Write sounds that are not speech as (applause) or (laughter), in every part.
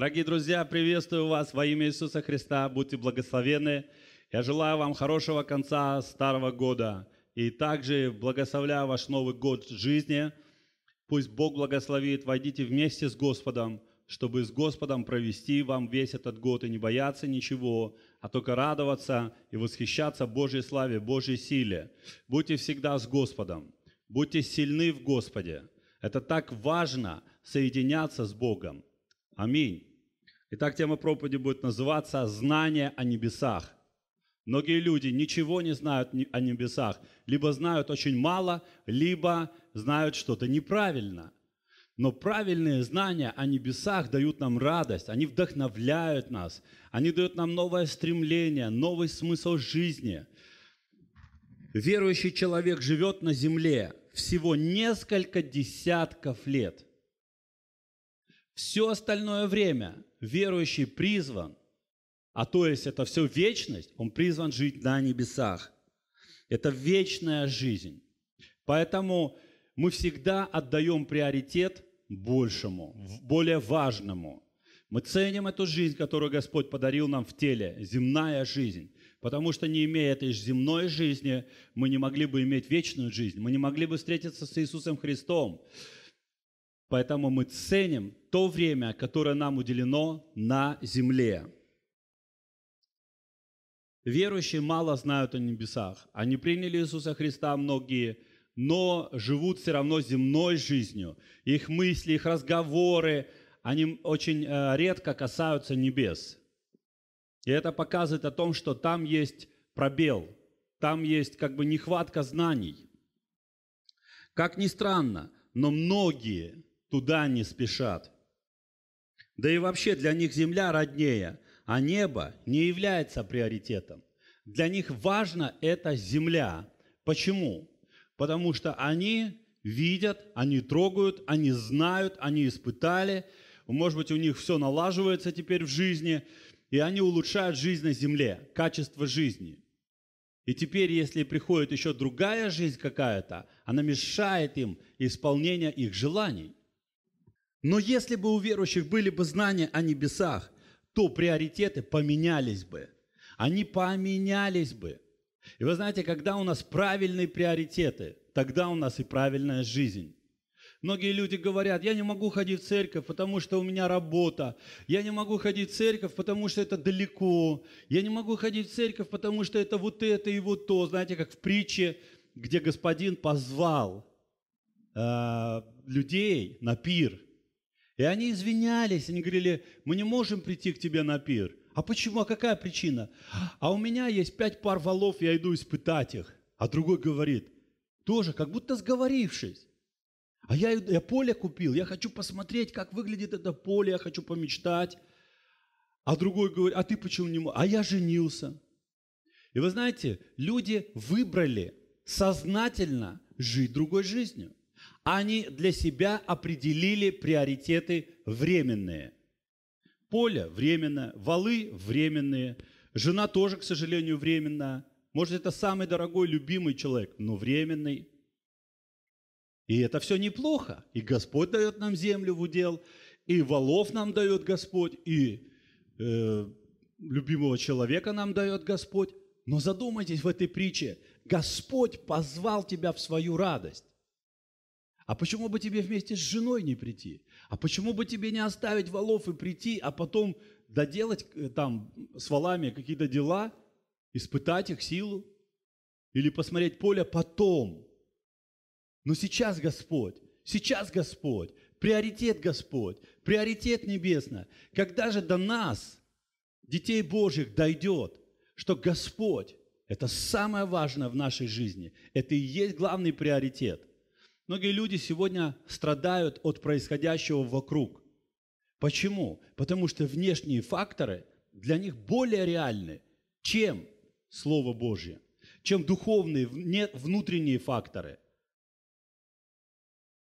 Дорогие друзья, приветствую вас во имя Иисуса Христа. Будьте благословены. Я желаю вам хорошего конца старого года. И также благословляю ваш Новый год жизни. Пусть Бог благословит. Войдите вместе с Господом, чтобы с Господом провести вам весь этот год и не бояться ничего, а только радоваться и восхищаться Божьей славе, Божьей силе. Будьте всегда с Господом. Будьте сильны в Господе. Это так важно соединяться с Богом. Аминь. Итак, тема проповеди будет называться «Знание о небесах». Многие люди ничего не знают о небесах. Либо знают очень мало, либо знают что-то неправильно. Но правильные знания о небесах дают нам радость, они вдохновляют нас, они дают нам новое стремление, новый смысл жизни. Верующий человек живет на земле всего несколько десятков лет – все остальное время верующий призван, а то есть это все вечность, он призван жить на небесах. Это вечная жизнь. Поэтому мы всегда отдаем приоритет большему, более важному. Мы ценим эту жизнь, которую Господь подарил нам в теле, земная жизнь. Потому что не имея этой земной жизни, мы не могли бы иметь вечную жизнь, мы не могли бы встретиться с Иисусом Христом. Поэтому мы ценим то время, которое нам уделено на земле. Верующие мало знают о небесах. Они приняли Иисуса Христа многие, но живут все равно земной жизнью. Их мысли, их разговоры, они очень э, редко касаются небес. И это показывает о том, что там есть пробел, там есть как бы нехватка знаний. Как ни странно, но многие туда не спешат. Да и вообще для них земля роднее, а небо не является приоритетом. Для них важно эта земля. Почему? Потому что они видят, они трогают, они знают, они испытали. Может быть, у них все налаживается теперь в жизни, и они улучшают жизнь на земле, качество жизни. И теперь, если приходит еще другая жизнь какая-то, она мешает им исполнение их желаний. Но если бы у верующих были бы знания о небесах, то приоритеты поменялись бы. Они поменялись бы. И вы знаете, когда у нас правильные приоритеты, тогда у нас и правильная жизнь. Многие люди говорят, я не могу ходить в церковь, потому что у меня работа. Я не могу ходить в церковь, потому что это далеко. Я не могу ходить в церковь, потому что это вот это и вот то. Знаете, как в притче, где господин позвал э, людей на пир – и они извинялись, они говорили, мы не можем прийти к тебе на пир. А почему? А какая причина? А у меня есть пять пар валов, я иду испытать их. А другой говорит, тоже как будто сговорившись. А я, я поле купил, я хочу посмотреть, как выглядит это поле, я хочу помечтать. А другой говорит, а ты почему не можешь? А я женился. И вы знаете, люди выбрали сознательно жить другой жизнью они для себя определили приоритеты временные. Поле временно, валы временные, жена тоже, к сожалению, временная. Может, это самый дорогой, любимый человек, но временный. И это все неплохо. И Господь дает нам землю в удел, и валов нам дает Господь, и э, любимого человека нам дает Господь. Но задумайтесь в этой притче. Господь позвал тебя в свою радость. А почему бы тебе вместе с женой не прийти? А почему бы тебе не оставить валов и прийти, а потом доделать э, там с валами какие-то дела, испытать их силу? Или посмотреть поле потом? Но сейчас Господь, сейчас Господь, приоритет Господь, приоритет небесно. Когда же до нас, детей Божьих, дойдет, что Господь – это самое важное в нашей жизни, это и есть главный приоритет. Многие люди сегодня страдают от происходящего вокруг. Почему? Потому что внешние факторы для них более реальны, чем Слово Божье, чем духовные внутренние факторы.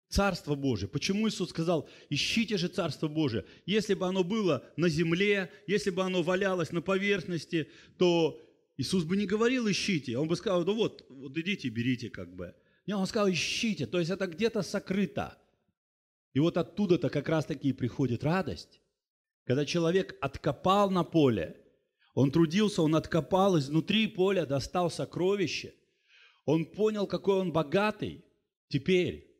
Царство Божие. Почему Иисус сказал, ищите же Царство Божие? Если бы оно было на земле, если бы оно валялось на поверхности, то Иисус бы не говорил, ищите. Он бы сказал, ну вот, вот идите, берите как бы. Нет, он сказал, ищите. То есть это где-то сокрыто. И вот оттуда-то как раз-таки и приходит радость. Когда человек откопал на поле, он трудился, он откопал изнутри поля, достал сокровище. Он понял, какой он богатый. Теперь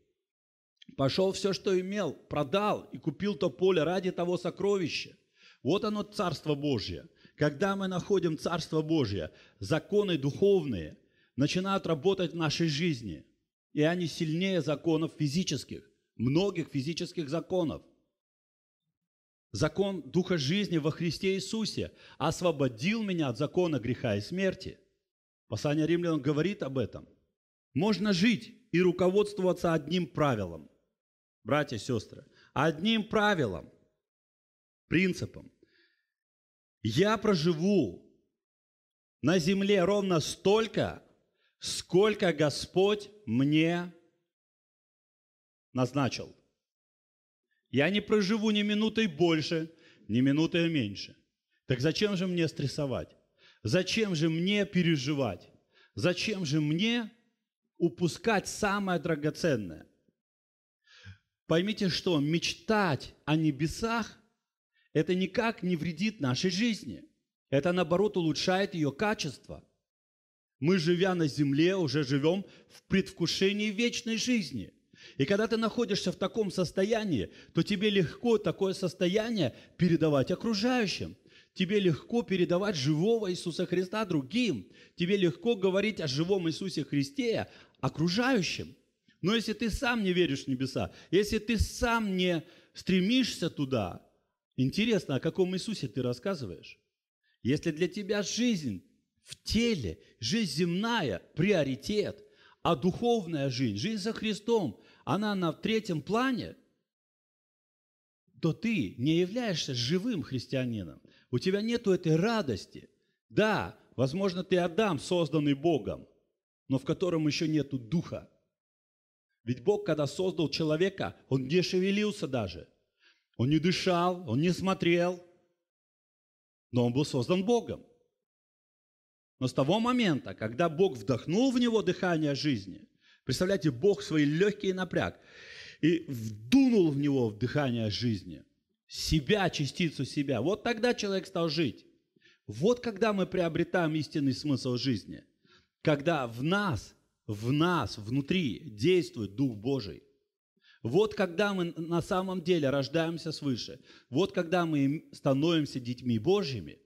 пошел все, что имел, продал и купил то поле ради того сокровища. Вот оно Царство Божье. Когда мы находим Царство Божье, законы духовные начинают работать в нашей жизни – и они сильнее законов физических, многих физических законов. Закон Духа жизни во Христе Иисусе освободил меня от закона греха и смерти. Послание римлянам говорит об этом. Можно жить и руководствоваться одним правилом, братья и сестры, одним правилом, принципом. Я проживу на земле ровно столько, сколько Господь мне назначил. Я не проживу ни минутой больше, ни минутой меньше. Так зачем же мне стрессовать? Зачем же мне переживать? Зачем же мне упускать самое драгоценное? Поймите, что мечтать о небесах – это никак не вредит нашей жизни. Это, наоборот, улучшает ее качество. Мы, живя на земле, уже живем в предвкушении вечной жизни. И когда ты находишься в таком состоянии, то тебе легко такое состояние передавать окружающим. Тебе легко передавать живого Иисуса Христа другим. Тебе легко говорить о живом Иисусе Христе окружающим. Но если ты сам не веришь в небеса, если ты сам не стремишься туда, интересно, о каком Иисусе ты рассказываешь? Если для тебя жизнь в теле, жизнь земная – приоритет, а духовная жизнь, жизнь со Христом, она на третьем плане, то ты не являешься живым христианином. У тебя нету этой радости. Да, возможно, ты Адам, созданный Богом, но в котором еще нету духа. Ведь Бог, когда создал человека, он не шевелился даже. Он не дышал, он не смотрел, но он был создан Богом. Но с того момента, когда Бог вдохнул в него дыхание жизни, представляете, Бог свои легкие напряг и вдунул в него дыхание жизни, себя, частицу себя, вот тогда человек стал жить. Вот когда мы приобретаем истинный смысл жизни, когда в нас, в нас, внутри действует Дух Божий. Вот когда мы на самом деле рождаемся свыше, вот когда мы становимся детьми Божьими –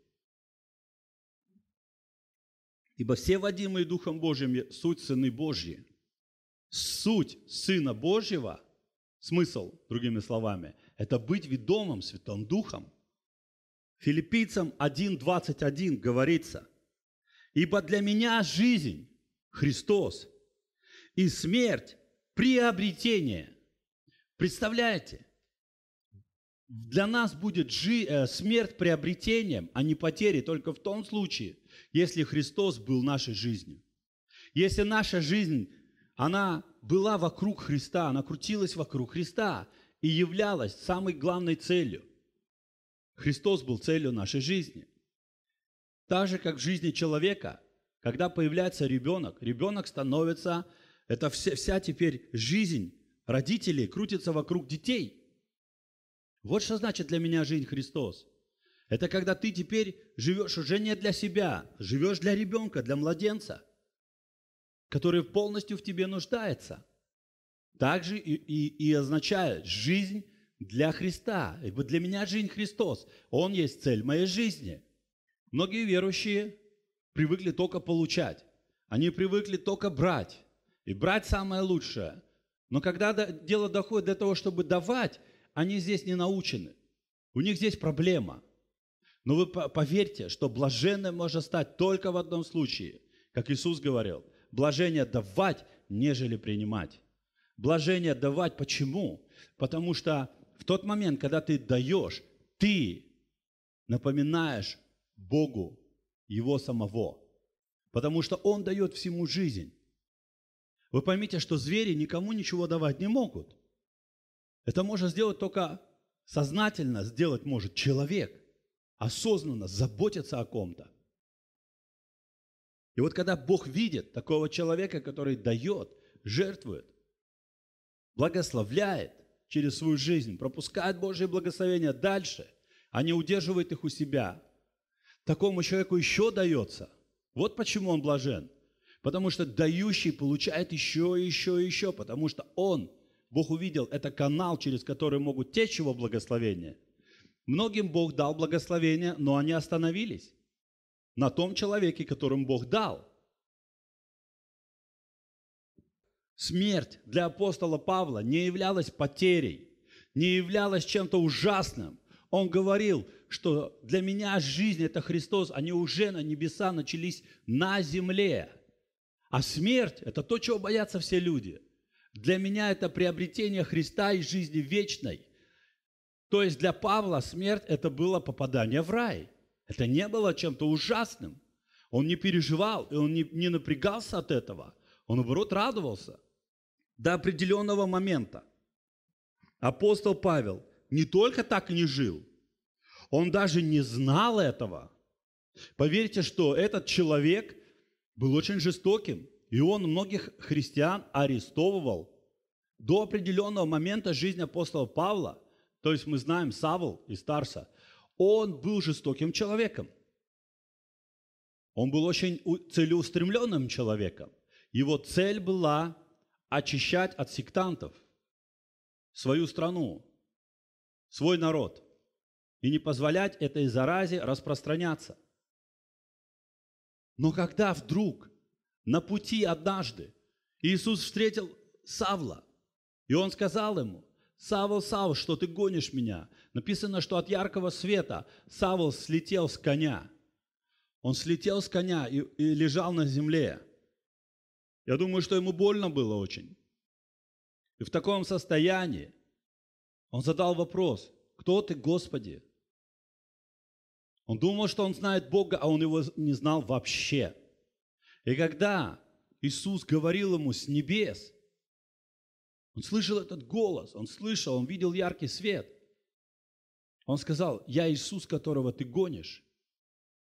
Ибо все водимые Духом Божьим – суть Сыны Божьи. Суть Сына Божьего, смысл, другими словами, это быть ведомым Святым Духом. Филиппийцам 1.21 говорится, «Ибо для меня жизнь – Христос, и смерть – приобретение». Представляете? Для нас будет жи- э, смерть приобретением, а не потери, только в том случае, если Христос был нашей жизнью, если наша жизнь, она была вокруг Христа, она крутилась вокруг Христа и являлась самой главной целью. Христос был целью нашей жизни. Так же, как в жизни человека, когда появляется ребенок, ребенок становится, это вся, вся теперь жизнь родителей крутится вокруг детей. Вот что значит для меня жизнь Христос. Это когда ты теперь живешь уже не для себя, живешь для ребенка, для младенца, который полностью в тебе нуждается. Также и, и, и означает жизнь для Христа. Ибо для меня жизнь Христос. Он есть цель моей жизни. Многие верующие привыкли только получать. Они привыкли только брать. И брать самое лучшее. Но когда дело доходит до того, чтобы давать, они здесь не научены. У них здесь проблема. Но вы поверьте, что блаженным можно стать только в одном случае, как Иисус говорил, блажение давать, нежели принимать. Блажение давать почему? Потому что в тот момент, когда ты даешь, ты напоминаешь Богу Его самого, потому что Он дает всему жизнь. Вы поймите, что звери никому ничего давать не могут. Это можно сделать только сознательно, сделать может человек осознанно заботятся о ком-то. И вот когда Бог видит такого человека, который дает, жертвует, благословляет через свою жизнь, пропускает Божье благословения дальше, а не удерживает их у себя, такому человеку еще дается. Вот почему он блажен. Потому что дающий получает еще, еще, еще, потому что он, Бог увидел, это канал, через который могут течь его благословения – Многим Бог дал благословение, но они остановились на том человеке, которым Бог дал. Смерть для апостола Павла не являлась потерей, не являлась чем-то ужасным. Он говорил, что для меня жизнь – это Христос, они а уже на небеса начались на земле. А смерть – это то, чего боятся все люди. Для меня это приобретение Христа и жизни вечной. То есть для Павла смерть – это было попадание в рай. Это не было чем-то ужасным. Он не переживал, и он не, не напрягался от этого. Он, наоборот, радовался до определенного момента. Апостол Павел не только так не жил, он даже не знал этого. Поверьте, что этот человек был очень жестоким, и он многих христиан арестовывал. До определенного момента жизни апостола Павла – то есть мы знаем Савл из Тарса, он был жестоким человеком. Он был очень целеустремленным человеком. Его цель была очищать от сектантов свою страну, свой народ и не позволять этой заразе распространяться. Но когда вдруг на пути однажды Иисус встретил Савла, и он сказал ему, Савл, Савл, что ты гонишь меня? Написано, что от яркого света Савл слетел с коня. Он слетел с коня и, и лежал на земле. Я думаю, что ему больно было очень. И в таком состоянии он задал вопрос, кто ты, Господи? Он думал, что он знает Бога, а он его не знал вообще. И когда Иисус говорил ему с небес – он слышал этот голос, он слышал, он видел яркий свет. Он сказал, я Иисус, которого ты гонишь.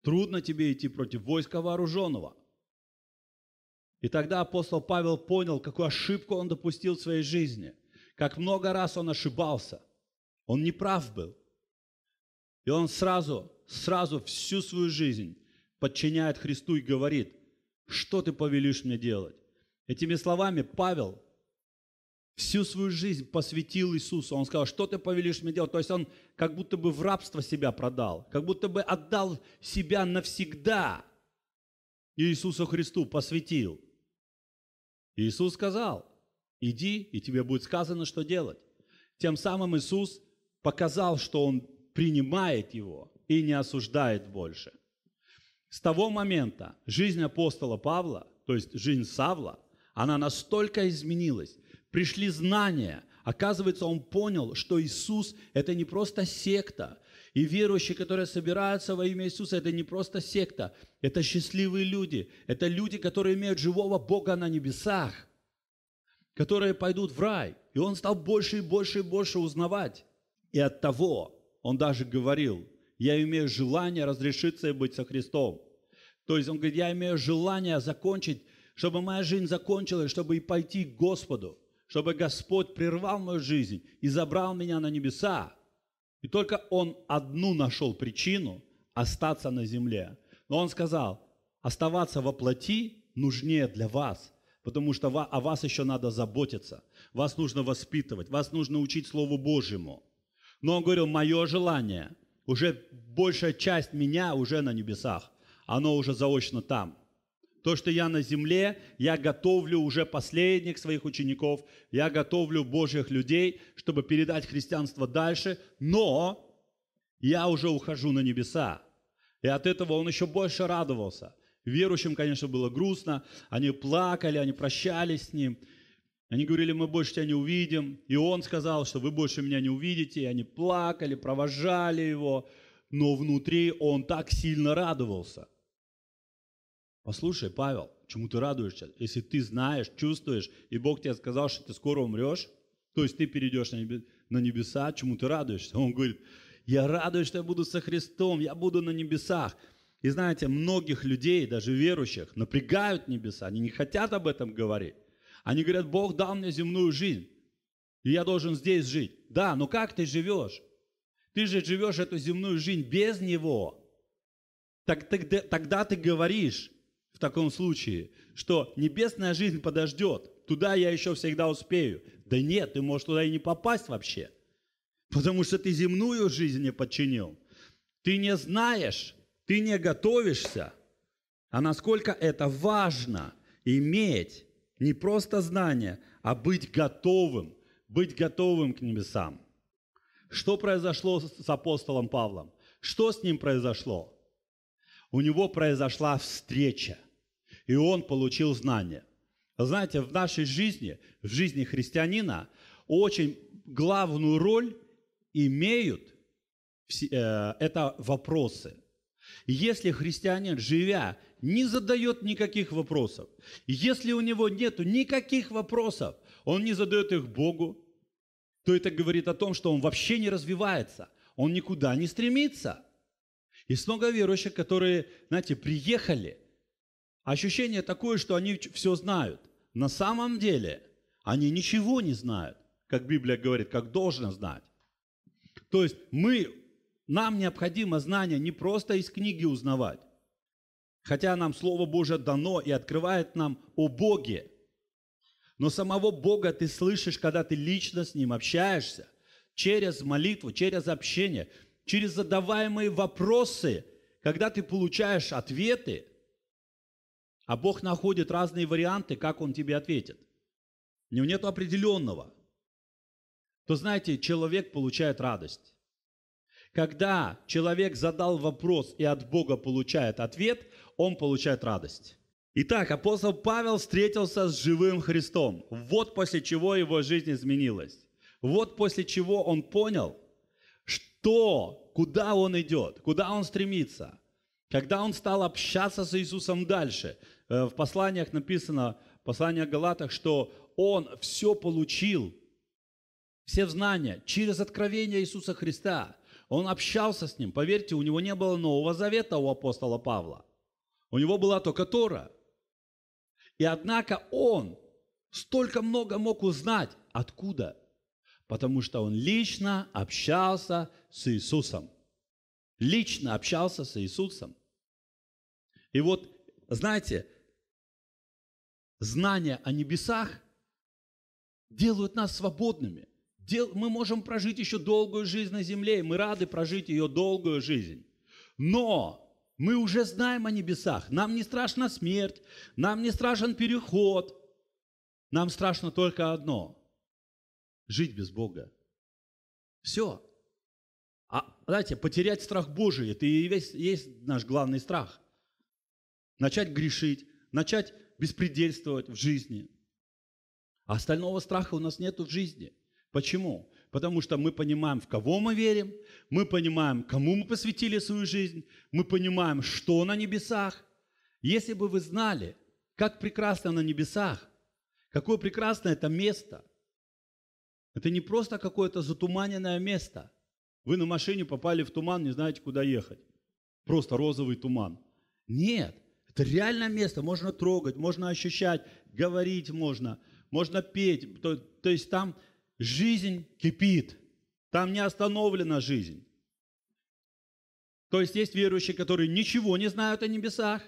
Трудно тебе идти против войска вооруженного. И тогда апостол Павел понял, какую ошибку он допустил в своей жизни, как много раз он ошибался, он не прав был. И он сразу, сразу всю свою жизнь подчиняет Христу и говорит, что ты повелишь мне делать? Этими словами Павел всю свою жизнь посвятил Иисусу. Он сказал, что ты повелишь мне делать? То есть он как будто бы в рабство себя продал, как будто бы отдал себя навсегда Иисусу Христу, посвятил. Иисус сказал, иди, и тебе будет сказано, что делать. Тем самым Иисус показал, что Он принимает его и не осуждает больше. С того момента жизнь апостола Павла, то есть жизнь Савла, она настолько изменилась, пришли знания. Оказывается, он понял, что Иисус – это не просто секта. И верующие, которые собираются во имя Иисуса, это не просто секта. Это счастливые люди. Это люди, которые имеют живого Бога на небесах, которые пойдут в рай. И он стал больше и больше и больше узнавать. И от того он даже говорил, я имею желание разрешиться и быть со Христом. То есть он говорит, я имею желание закончить, чтобы моя жизнь закончилась, чтобы и пойти к Господу чтобы Господь прервал мою жизнь и забрал меня на небеса. И только он одну нашел причину остаться на земле. Но он сказал, оставаться во плоти нужнее для вас, потому что о вас еще надо заботиться, вас нужно воспитывать, вас нужно учить Слову Божьему. Но он говорил, мое желание, уже большая часть меня уже на небесах, оно уже заочно там – то, что я на земле, я готовлю уже последних своих учеников, я готовлю Божьих людей, чтобы передать христианство дальше, но я уже ухожу на небеса. И от этого он еще больше радовался. Верующим, конечно, было грустно, они плакали, они прощались с ним. Они говорили, мы больше тебя не увидим. И он сказал, что вы больше меня не увидите. И они плакали, провожали его. Но внутри он так сильно радовался – Послушай, Павел, чему ты радуешься? Если ты знаешь, чувствуешь, и Бог тебе сказал, что ты скоро умрешь, то есть ты перейдешь на небеса, чему ты радуешься? Он говорит, я радуюсь, что я буду со Христом, я буду на небесах. И знаете, многих людей, даже верующих, напрягают небеса, они не хотят об этом говорить. Они говорят, Бог дал мне земную жизнь, и я должен здесь жить. Да, но как ты живешь? Ты же живешь эту земную жизнь без Него. Так, тогда, тогда ты говоришь, в таком случае, что небесная жизнь подождет, туда я еще всегда успею. Да нет, ты можешь туда и не попасть вообще, потому что ты земную жизнь не подчинил. Ты не знаешь, ты не готовишься. А насколько это важно иметь не просто знание, а быть готовым, быть готовым к небесам. Что произошло с апостолом Павлом? Что с ним произошло? У него произошла встреча и он получил знание. Знаете, в нашей жизни, в жизни христианина, очень главную роль имеют э, это вопросы. Если христианин, живя, не задает никаких вопросов, если у него нет никаких вопросов, он не задает их Богу, то это говорит о том, что он вообще не развивается, он никуда не стремится. И много верующих, которые, знаете, приехали – Ощущение такое, что они все знают. На самом деле они ничего не знают, как Библия говорит, как должно знать. То есть мы, нам необходимо знание не просто из книги узнавать, хотя нам Слово Божье дано и открывает нам о Боге. Но самого Бога ты слышишь, когда ты лично с Ним общаешься, через молитву, через общение, через задаваемые вопросы, когда ты получаешь ответы – а Бог находит разные варианты, как Он тебе ответит. У него нет определенного. То знаете, человек получает радость. Когда человек задал вопрос и от Бога получает ответ, он получает радость. Итак, апостол Павел встретился с живым Христом. Вот после чего его жизнь изменилась. Вот после чего он понял, что, куда он идет, куда он стремится. Когда он стал общаться с Иисусом дальше, Э, в посланиях написано, в посланиях Галатах, что он все получил, все знания через откровение Иисуса Христа. Он общался с ним. Поверьте, у него не было Нового Завета у апостола Павла. У него была только Тора. И однако он столько много мог узнать. Откуда? Потому что он лично общался с Иисусом. Лично общался с Иисусом. И вот, знаете, знания о небесах делают нас свободными. Мы можем прожить еще долгую жизнь на земле, и мы рады прожить ее долгую жизнь. Но мы уже знаем о небесах. Нам не страшна смерть, нам не страшен переход. Нам страшно только одно – жить без Бога. Все. А, знаете, потерять страх Божий – это и весь, есть наш главный страх. Начать грешить, начать беспредельствовать в жизни. А остального страха у нас нету в жизни. Почему? Потому что мы понимаем, в кого мы верим, мы понимаем, кому мы посвятили свою жизнь, мы понимаем, что на небесах. Если бы вы знали, как прекрасно на небесах, какое прекрасное это место. Это не просто какое-то затуманенное место. Вы на машине попали в туман, не знаете, куда ехать. Просто розовый туман. Нет, это реальное место, можно трогать, можно ощущать, говорить можно, можно петь. То, то есть там жизнь кипит, там не остановлена жизнь. То есть есть верующие, которые ничего не знают о небесах,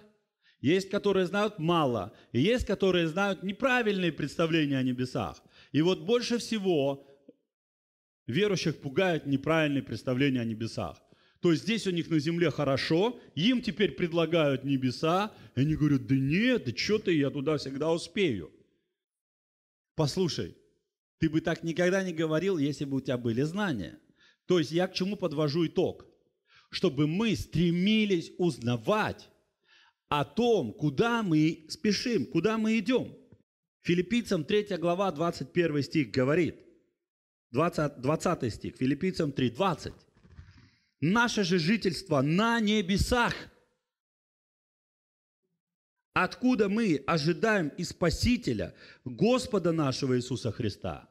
есть, которые знают мало, и есть, которые знают неправильные представления о небесах. И вот больше всего верующих пугают неправильные представления о небесах. То есть здесь у них на земле хорошо, им теперь предлагают небеса, и они говорят, да нет, да что ты, я туда всегда успею. Послушай, ты бы так никогда не говорил, если бы у тебя были знания. То есть я к чему подвожу итог? Чтобы мы стремились узнавать о том, куда мы спешим, куда мы идем. Филиппийцам 3 глава 21 стих говорит, 20, 20 стих, Филиппийцам 3, 20. Наше же жительство на небесах, откуда мы ожидаем и Спасителя, Господа нашего Иисуса Христа.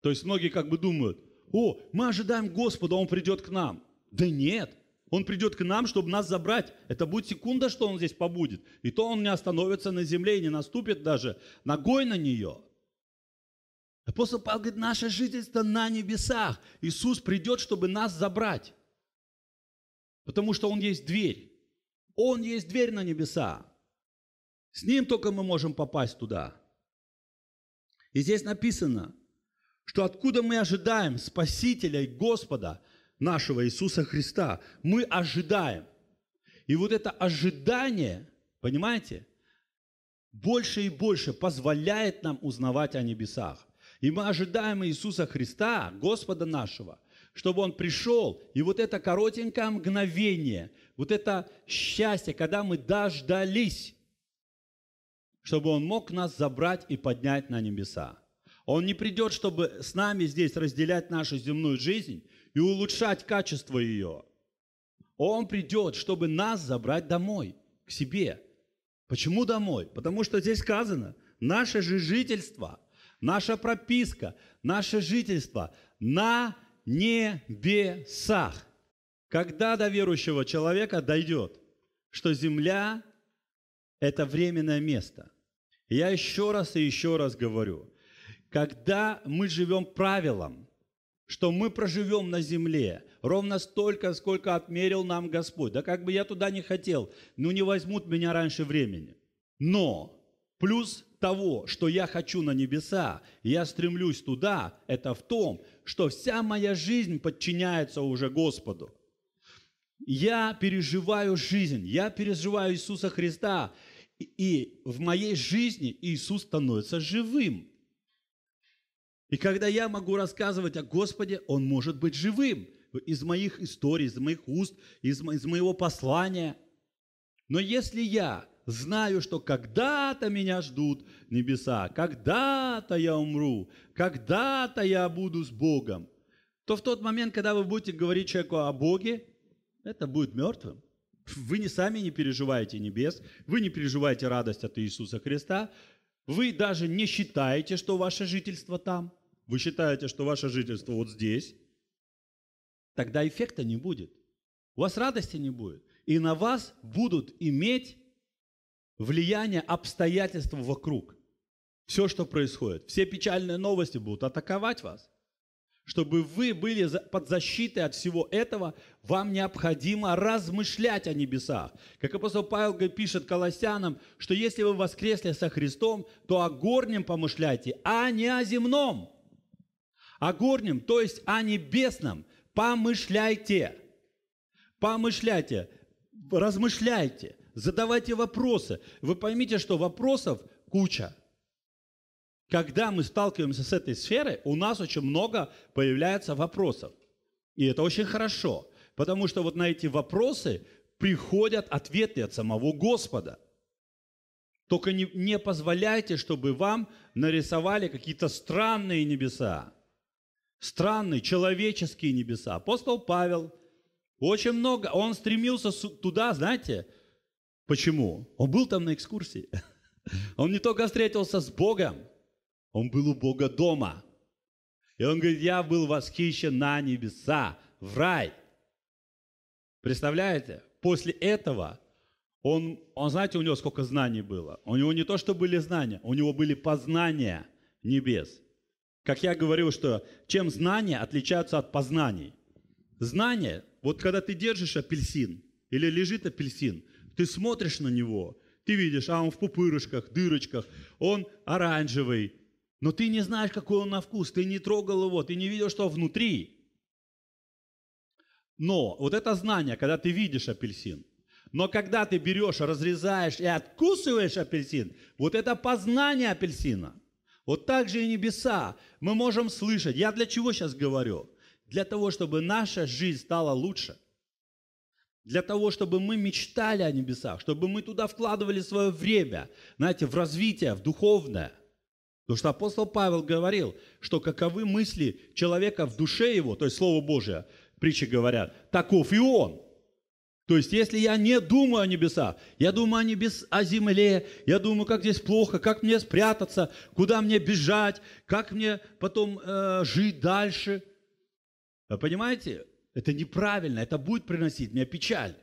То есть многие как бы думают, о, мы ожидаем Господа, Он придет к нам. Да нет, Он придет к нам, чтобы нас забрать. Это будет секунда, что Он здесь побудет. И то Он не остановится на земле и не наступит даже ногой на нее – Апостол Павел говорит, наше жительство на небесах. Иисус придет, чтобы нас забрать. Потому что Он есть дверь. Он есть дверь на небеса. С Ним только мы можем попасть туда. И здесь написано, что откуда мы ожидаем Спасителя и Господа нашего Иисуса Христа. Мы ожидаем. И вот это ожидание, понимаете, больше и больше позволяет нам узнавать о небесах. И мы ожидаем Иисуса Христа, Господа нашего, чтобы Он пришел. И вот это коротенькое мгновение, вот это счастье, когда мы дождались, чтобы Он мог нас забрать и поднять на небеса. Он не придет, чтобы с нами здесь разделять нашу земную жизнь и улучшать качество ее. Он придет, чтобы нас забрать домой, к себе. Почему домой? Потому что здесь сказано, наше же жительство наша прописка, наше жительство на небесах. Когда до верующего человека дойдет, что земля – это временное место. Я еще раз и еще раз говорю, когда мы живем правилом, что мы проживем на земле ровно столько, сколько отмерил нам Господь. Да как бы я туда не хотел, ну не возьмут меня раньше времени. Но плюс того, что я хочу на небеса, я стремлюсь туда, это в том, что вся моя жизнь подчиняется уже Господу. Я переживаю жизнь, я переживаю Иисуса Христа, и в моей жизни Иисус становится живым. И когда я могу рассказывать о Господе, Он может быть живым из моих историй, из моих уст, из, из моего послания. Но если я Знаю, что когда-то меня ждут небеса, когда-то я умру, когда-то я буду с Богом. То в тот момент, когда вы будете говорить человеку о Боге, это будет мертвым. Вы не сами не переживаете небес, вы не переживаете радость от Иисуса Христа, вы даже не считаете, что ваше жительство там, вы считаете, что ваше жительство вот здесь, тогда эффекта не будет. У вас радости не будет. И на вас будут иметь влияние обстоятельств вокруг. Все, что происходит. Все печальные новости будут атаковать вас. Чтобы вы были под защитой от всего этого, вам необходимо размышлять о небесах. Как апостол Павел пишет колоссянам, что если вы воскресли со Христом, то о горнем помышляйте, а не о земном. О горнем, то есть о небесном. Помышляйте. Помышляйте. Размышляйте задавайте вопросы. Вы поймите, что вопросов куча. Когда мы сталкиваемся с этой сферой, у нас очень много появляется вопросов. И это очень хорошо, потому что вот на эти вопросы приходят ответы от самого Господа. Только не, не позволяйте, чтобы вам нарисовали какие-то странные небеса, странные человеческие небеса. Апостол Павел очень много, он стремился туда, знаете, Почему? Он был там на экскурсии. (laughs) Он не только встретился с Богом, он был у Бога дома. И он говорит, я был восхищен на небеса, в рай. Представляете? После этого он, он, знаете, у него сколько знаний было? У него не то, что были знания, у него были познания небес. Как я говорил, что чем знания отличаются от познаний? Знание, вот когда ты держишь апельсин или лежит апельсин, ты смотришь на него, ты видишь, а он в пупырышках, дырочках, он оранжевый, но ты не знаешь, какой он на вкус, ты не трогал его, ты не видел, что внутри. Но вот это знание, когда ты видишь апельсин, но когда ты берешь, разрезаешь и откусываешь апельсин, вот это познание апельсина. Вот так же и небеса. Мы можем слышать. Я для чего сейчас говорю? Для того, чтобы наша жизнь стала лучше – для того, чтобы мы мечтали о небесах, чтобы мы туда вкладывали свое время, знаете, в развитие, в духовное. Потому что апостол Павел говорил, что каковы мысли человека в душе его, то есть Слово Божие, притчи говорят, таков и он. То есть, если я не думаю о небесах, я думаю о, небес, о земле, я думаю, как здесь плохо, как мне спрятаться, куда мне бежать, как мне потом э, жить дальше. Понимаете? Это неправильно, это будет приносить мне печаль.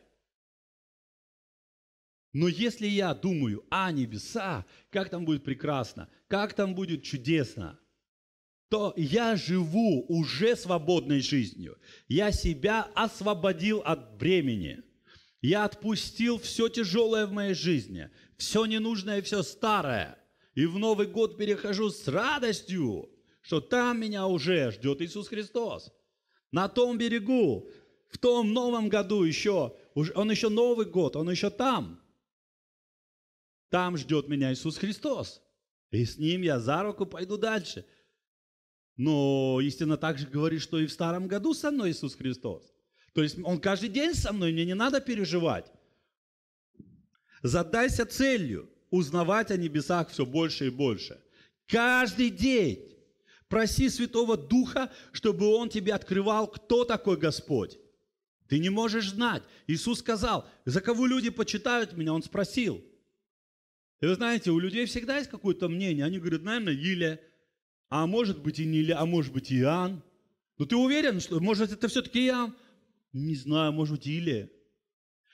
Но если я думаю, о «А, небеса, как там будет прекрасно, как там будет чудесно, то я живу уже свободной жизнью. Я себя освободил от бремени. Я отпустил все тяжелое в моей жизни, все ненужное, и все старое. И в Новый год перехожу с радостью, что там меня уже ждет Иисус Христос на том берегу, в том новом году еще, он еще Новый год, он еще там. Там ждет меня Иисус Христос. И с ним я за руку пойду дальше. Но истина также говорит, что и в старом году со мной Иисус Христос. То есть Он каждый день со мной, мне не надо переживать. Задайся целью узнавать о небесах все больше и больше. Каждый день Проси Святого Духа, чтобы Он тебе открывал, кто такой Господь. Ты не можешь знать. Иисус сказал, за кого люди почитают меня, Он спросил. И вы знаете, у людей всегда есть какое-то мнение. Они говорят, наверное, Илия, а может быть и не Илья, а может быть и Иоанн. Но ты уверен, что может это все-таки Иоанн? Не знаю, может быть Илия.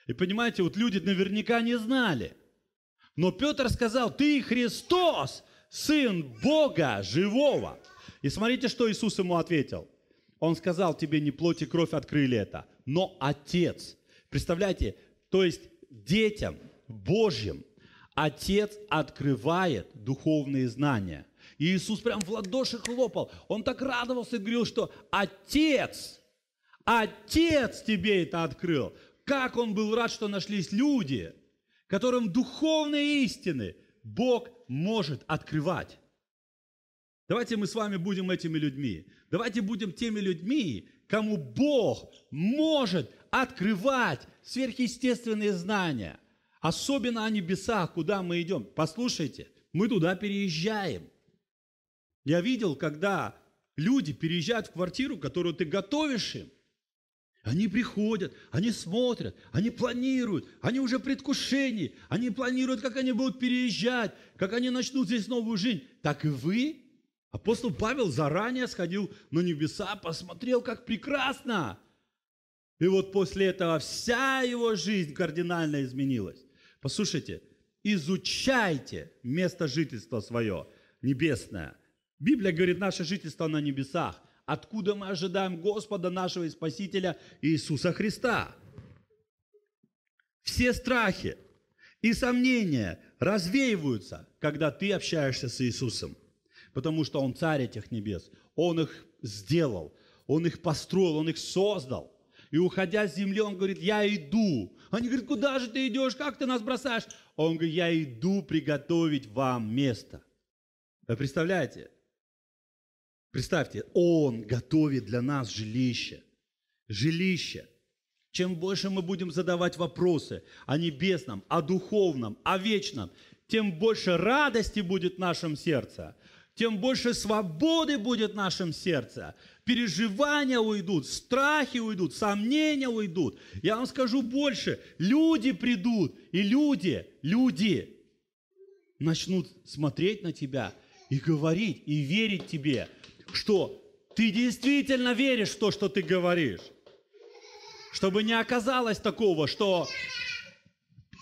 И понимаете, вот люди наверняка не знали. Но Петр сказал, ты Христос, Сын Бога Живого. И смотрите, что Иисус ему ответил. Он сказал, тебе не плоть и кровь открыли это, но Отец. Представляете, то есть детям Божьим Отец открывает духовные знания. И Иисус прям в ладоши хлопал. Он так радовался и говорил, что Отец, Отец тебе это открыл. Как он был рад, что нашлись люди, которым духовные истины Бог может открывать. Давайте мы с вами будем этими людьми. Давайте будем теми людьми, кому Бог может открывать сверхъестественные знания. Особенно о небесах, куда мы идем. Послушайте, мы туда переезжаем. Я видел, когда люди переезжают в квартиру, которую ты готовишь им. Они приходят, они смотрят, они планируют, они уже предвкушении, они планируют, как они будут переезжать, как они начнут здесь новую жизнь. Так и вы Апостол Павел заранее сходил на небеса, посмотрел, как прекрасно. И вот после этого вся его жизнь кардинально изменилась. Послушайте, изучайте место жительства свое, небесное. Библия говорит, наше жительство на небесах. Откуда мы ожидаем Господа, нашего и Спасителя Иисуса Христа? Все страхи и сомнения развеиваются, когда ты общаешься с Иисусом потому что Он царь этих небес. Он их сделал, Он их построил, Он их создал. И уходя с земли, он говорит, я иду. Они говорят, куда же ты идешь, как ты нас бросаешь? Он говорит, я иду приготовить вам место. Вы представляете? Представьте, он готовит для нас жилище. Жилище. Чем больше мы будем задавать вопросы о небесном, о духовном, о вечном, тем больше радости будет в нашем сердце, тем больше свободы будет в нашем сердце. Переживания уйдут, страхи уйдут, сомнения уйдут. Я вам скажу больше, люди придут, и люди, люди начнут смотреть на тебя и говорить, и верить тебе, что ты действительно веришь в то, что ты говоришь. Чтобы не оказалось такого, что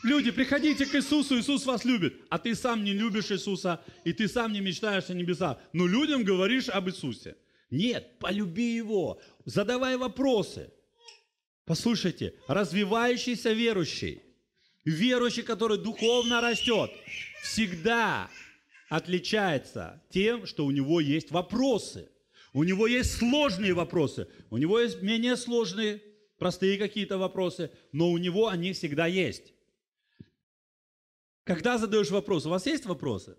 Люди, приходите к Иисусу, Иисус вас любит. А ты сам не любишь Иисуса, и ты сам не мечтаешь о небесах. Но людям говоришь об Иисусе. Нет, полюби Его, задавай вопросы. Послушайте, развивающийся верующий, верующий, который духовно растет, всегда отличается тем, что у него есть вопросы. У него есть сложные вопросы, у него есть менее сложные, простые какие-то вопросы, но у него они всегда есть. Когда задаешь вопрос, у вас есть вопросы?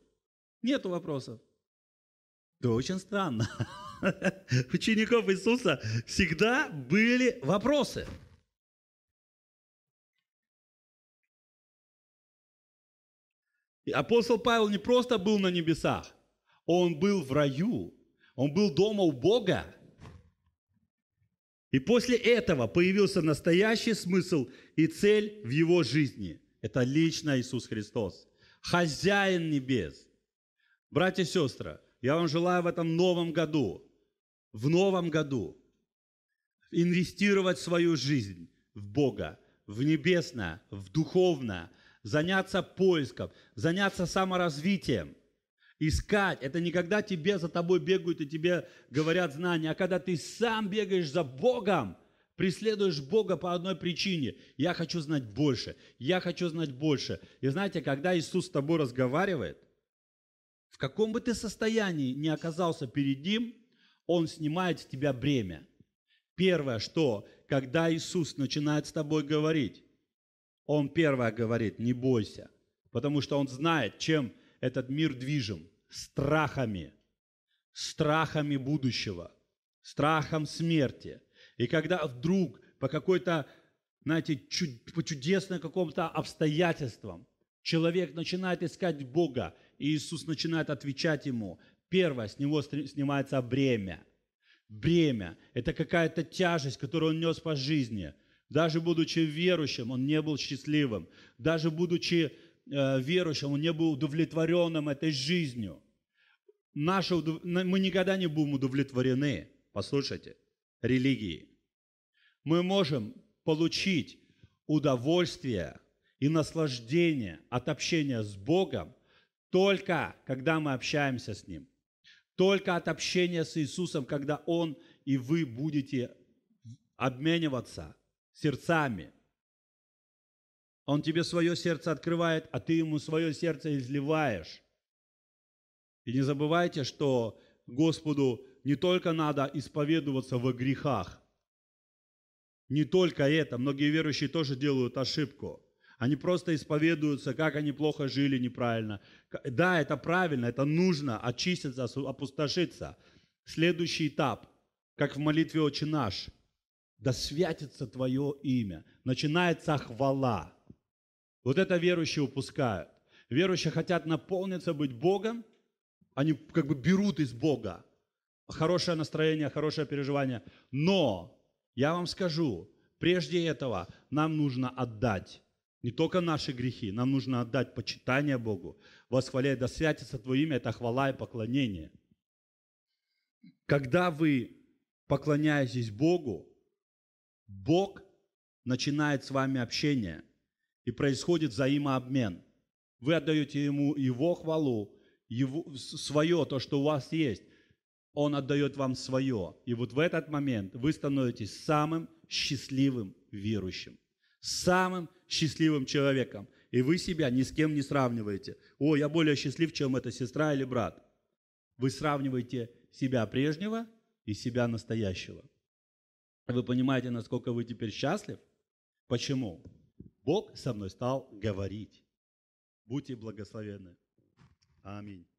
Нету вопросов. Да очень странно. (laughs) Учеников Иисуса всегда были вопросы. И апостол Павел не просто был на небесах, он был в раю, он был дома у Бога. И после этого появился настоящий смысл и цель в его жизни – это лично Иисус Христос, хозяин небес. Братья и сестры, я вам желаю в этом новом году, в новом году инвестировать свою жизнь в Бога, в небесное, в духовное, заняться поиском, заняться саморазвитием, искать. Это не когда тебе за тобой бегают и тебе говорят знания, а когда ты сам бегаешь за Богом – преследуешь Бога по одной причине. Я хочу знать больше, я хочу знать больше. И знаете, когда Иисус с тобой разговаривает, в каком бы ты состоянии ни оказался перед Ним, Он снимает с тебя бремя. Первое, что, когда Иисус начинает с тобой говорить, Он первое говорит, не бойся, потому что Он знает, чем этот мир движим. Страхами, страхами будущего, страхом смерти – и когда вдруг по какой-то, знаете, чуд, по чудесным какому-то обстоятельствам человек начинает искать Бога, и Иисус начинает отвечать ему, первое, с него снимается бремя. Бремя – это какая-то тяжесть, которую он нес по жизни. Даже будучи верующим, он не был счастливым. Даже будучи э, верующим, он не был удовлетворенным этой жизнью. Наше, мы никогда не будем удовлетворены, послушайте, религией мы можем получить удовольствие и наслаждение от общения с Богом только когда мы общаемся с Ним, только от общения с Иисусом, когда Он и вы будете обмениваться сердцами. Он тебе свое сердце открывает, а ты ему свое сердце изливаешь. И не забывайте, что Господу не только надо исповедоваться во грехах, не только это, многие верующие тоже делают ошибку. Они просто исповедуются, как они плохо жили неправильно. Да, это правильно, это нужно очиститься, опустошиться. Следующий этап, как в молитве «Отче наш», да святится Твое имя. Начинается хвала. Вот это верующие упускают. Верующие хотят наполниться, быть Богом, они как бы берут из Бога. Хорошее настроение, хорошее переживание. Но я вам скажу, прежде этого нам нужно отдать не только наши грехи, нам нужно отдать почитание Богу, восхвалять, да святится Твое имя, это хвала и поклонение. Когда вы поклоняетесь Богу, Бог начинает с вами общение, и происходит взаимообмен. Вы отдаете Ему Его хвалу, его, свое, то, что у вас есть. Он отдает вам свое. И вот в этот момент вы становитесь самым счастливым верующим, самым счастливым человеком. И вы себя ни с кем не сравниваете. О, я более счастлив, чем эта сестра или брат. Вы сравниваете себя прежнего и себя настоящего. Вы понимаете, насколько вы теперь счастлив? Почему? Бог со мной стал говорить. Будьте благословенны. Аминь.